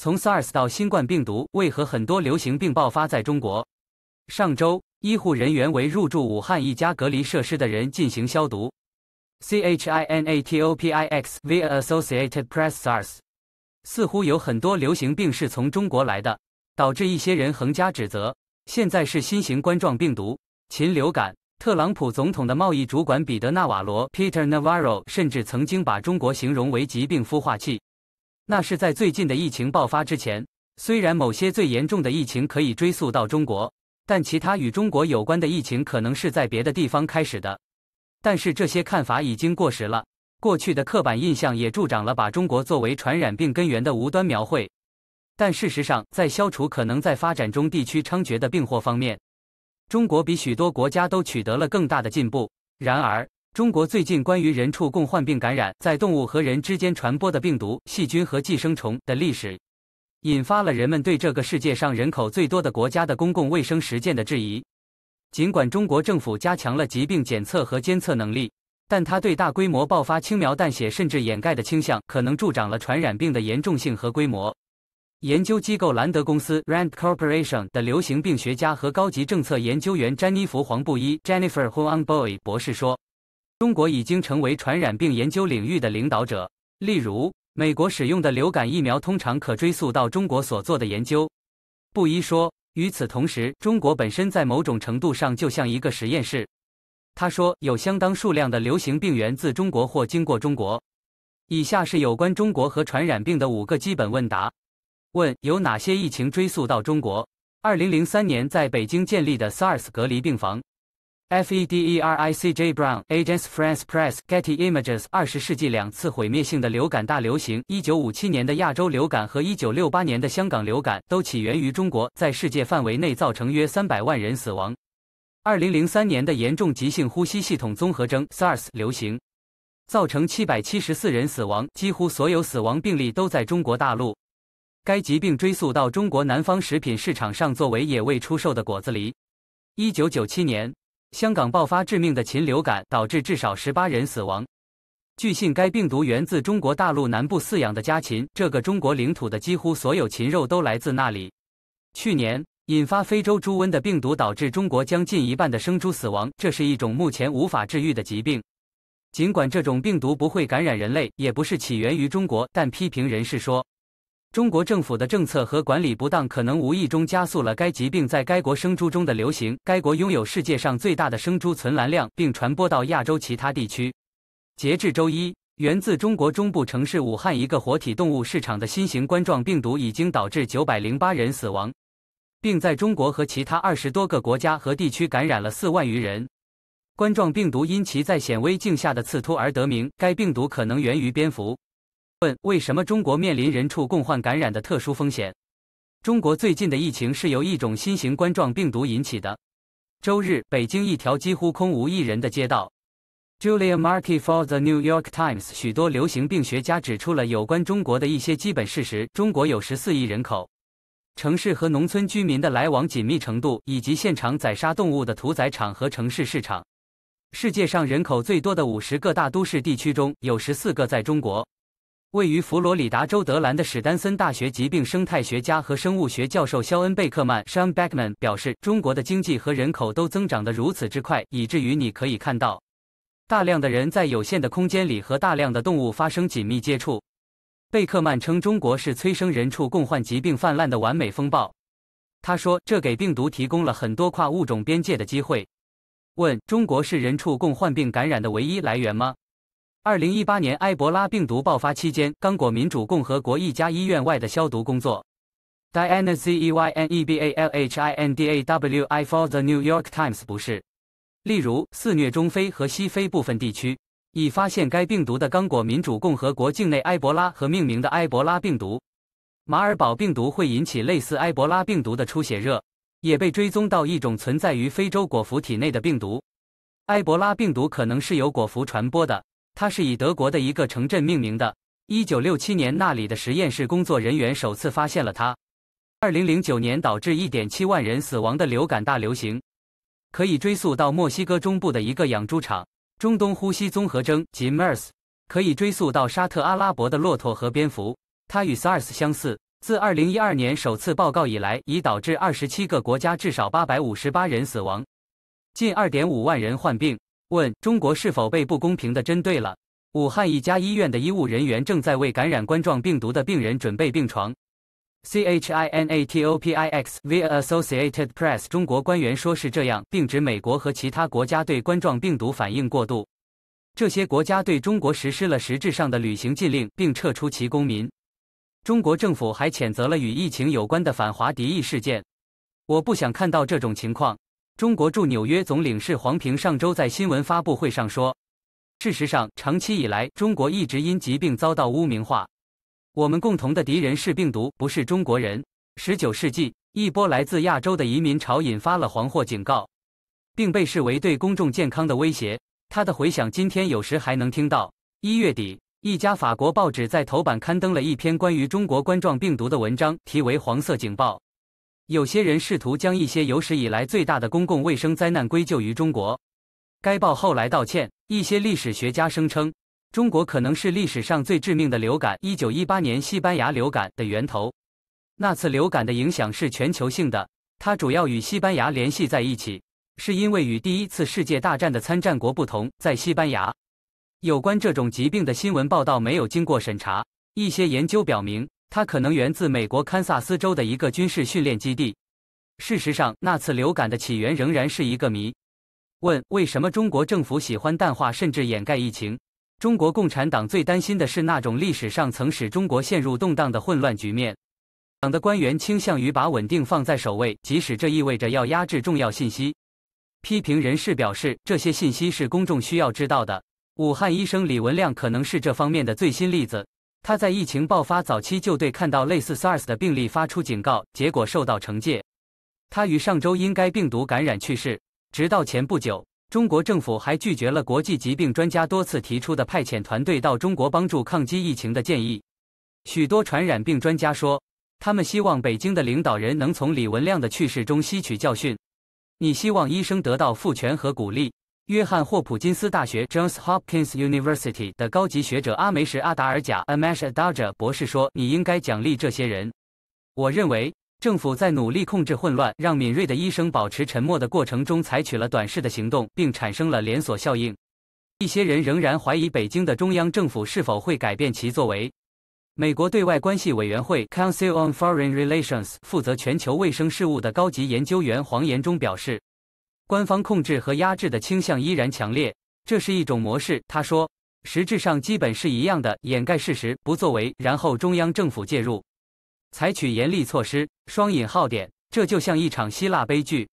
从 SARS 到新冠病毒，为何很多流行病爆发在中国？上周，医护人员为入住武汉一家隔离设施的人进行消毒。China Topix v. i Associated Press SARS 似乎有很多流行病是从中国来的，导致一些人横加指责。现在是新型冠状病毒、禽流感。特朗普总统的贸易主管彼得·纳瓦罗 （Peter Navarro） 甚至曾经把中国形容为疾病孵化器。那是在最近的疫情爆发之前。虽然某些最严重的疫情可以追溯到中国，但其他与中国有关的疫情可能是在别的地方开始的。但是这些看法已经过时了。过去的刻板印象也助长了把中国作为传染病根源的无端描绘。但事实上，在消除可能在发展中地区猖獗的病祸方面，中国比许多国家都取得了更大的进步。然而，中国最近关于人畜共患病感染在动物和人之间传播的病毒、细菌和寄生虫的历史，引发了人们对这个世界上人口最多的国家的公共卫生实践的质疑。尽管中国政府加强了疾病检测和监测能力，但它对大规模爆发轻描淡写甚至掩盖的倾向，可能助长了传染病的严重性和规模。研究机构兰德公司 （Rand Corporation） 的流行病学家和高级政策研究员詹妮弗·黄布伊 （Jennifer Huangboy） 博士说。中国已经成为传染病研究领域的领导者。例如，美国使用的流感疫苗通常可追溯到中国所做的研究。布伊说，与此同时，中国本身在某种程度上就像一个实验室。他说，有相当数量的流行病源自中国或经过中国。以下是有关中国和传染病的五个基本问答：问有哪些疫情追溯到中国？二零零三年在北京建立的 SARS 隔离病房。Federic J Brown, Agence f r a n c e p r e s s Getty Images。二十世纪两次毁灭性的流感大流行：一九五七年的亚洲流感和一九六八年的香港流感，都起源于中国，在世界范围内造成约三百万人死亡。二零零三年的严重急性呼吸系统综合征 （SARS） 流行，造成七百七十四人死亡，几乎所有死亡病例都在中国大陆。该疾病追溯到中国南方食品市场上作为野味出售的果子狸。一九九七年。香港爆发致命的禽流感，导致至少十八人死亡。据信该病毒源自中国大陆南部饲养的家禽。这个中国领土的几乎所有禽肉都来自那里。去年引发非洲猪瘟的病毒导致中国将近一半的生猪死亡，这是一种目前无法治愈的疾病。尽管这种病毒不会感染人类，也不是起源于中国，但批评人士说。中国政府的政策和管理不当，可能无意中加速了该疾病在该国生猪中的流行。该国拥有世界上最大的生猪存栏量，并传播到亚洲其他地区。截至周一，源自中国中部城市武汉一个活体动物市场的新型冠状病毒已经导致九百零八人死亡，并在中国和其他二十多个国家和地区感染了四万余人。冠状病毒因其在显微镜下的刺突而得名。该病毒可能源于蝙蝠。问为什么中国面临人畜共患感染的特殊风险？中国最近的疫情是由一种新型冠状病毒引起的。周日，北京一条几乎空无一人的街道。Julia Markey for the New York Times，许多流行病学家指出了有关中国的一些基本事实：中国有十四亿人口，城市和农村居民的来往紧密程度，以及现场宰杀动物的屠宰场和城市市场。世界上人口最多的五十个大都市地区中有十四个在中国。位于佛罗里达州德兰的史丹森大学疾病生态学家和生物学教授肖恩贝克曼 （Sean Beckman） 表示：“中国的经济和人口都增长得如此之快，以至于你可以看到大量的人在有限的空间里和大量的动物发生紧密接触。”贝克曼称：“中国是催生人畜共患疾病泛滥的完美风暴。”他说：“这给病毒提供了很多跨物种边界的机会。”问：“中国是人畜共患病感染的唯一来源吗？”二零一八年埃博拉病毒爆发期间，刚果民主共和国一家医院外的消毒工作。d i a n a Z e y n e b a h l i n d a w i for the New York Times 不是。例如，肆虐中非和西非部分地区，已发现该病毒的刚果民主共和国境内埃博拉和命名的埃博拉病毒。马尔堡病毒会引起类似埃博拉病毒的出血热，也被追踪到一种存在于非洲果蝠体内的病毒。埃博拉病毒可能是由果蝠传播的。它是以德国的一个城镇命名的。一九六七年，那里的实验室工作人员首次发现了它。二零零九年导致一点七万人死亡的流感大流行，可以追溯到墨西哥中部的一个养猪场。中东呼吸综合征及 MERS，可以追溯到沙特阿拉伯的骆驼和蝙蝠。它与 SARS 相似。自二零一二年首次报告以来，已导致二十七个国家至少八百五十八人死亡，近二点五万人患病。问中国是否被不公平的针对了？武汉一家医院的医务人员正在为感染冠状病毒的病人准备病床。China Topix v. i a Associated Press 中国官员说是这样，并指美国和其他国家对冠状病毒反应过度。这些国家对中国实施了实质上的旅行禁令，并撤出其公民。中国政府还谴责了与疫情有关的反华敌意事件。我不想看到这种情况。中国驻纽约总领事黄平上周在新闻发布会上说：“事实上，长期以来，中国一直因疾病遭到污名化。我们共同的敌人是病毒，不是中国人。”19 世纪，一波来自亚洲的移民潮引发了黄祸警告，并被视为对公众健康的威胁。它的回响今天有时还能听到。一月底，一家法国报纸在头版刊登了一篇关于中国冠状病毒的文章，题为《黄色警报》。有些人试图将一些有史以来最大的公共卫生灾难归咎于中国。该报后来道歉。一些历史学家声称，中国可能是历史上最致命的流感 ——1918 年西班牙流感的源头。那次流感的影响是全球性的，它主要与西班牙联系在一起，是因为与第一次世界大战的参战国不同，在西班牙，有关这种疾病的新闻报道没有经过审查。一些研究表明。它可能源自美国堪萨斯州的一个军事训练基地。事实上，那次流感的起源仍然是一个谜。问：为什么中国政府喜欢淡化甚至掩盖疫情？中国共产党最担心的是那种历史上曾使中国陷入动荡的混乱局面。党的官员倾向于把稳定放在首位，即使这意味着要压制重要信息。批评人士表示，这些信息是公众需要知道的。武汉医生李文亮可能是这方面的最新例子。他在疫情爆发早期就对看到类似 SARS 的病例发出警告，结果受到惩戒。他于上周因该病毒感染去世。直到前不久，中国政府还拒绝了国际疾病专家多次提出的派遣团队到中国帮助抗击疫情的建议。许多传染病专家说，他们希望北京的领导人能从李文亮的去世中吸取教训。你希望医生得到赋权和鼓励？约翰霍普金斯大学 （Johns Hopkins University） 的高级学者阿梅什·阿达尔贾 （Amesh a d a j a 博士说：“你应该奖励这些人。我认为政府在努力控制混乱、让敏锐的医生保持沉默的过程中采取了短视的行动，并产生了连锁效应。一些人仍然怀疑北京的中央政府是否会改变其作为美国对外关系委员会 （Council on Foreign Relations） 负责全球卫生事务的高级研究员黄延忠表示。”官方控制和压制的倾向依然强烈，这是一种模式。他说，实质上基本是一样的：掩盖事实、不作为，然后中央政府介入，采取严厉措施。双引号点，这就像一场希腊悲剧。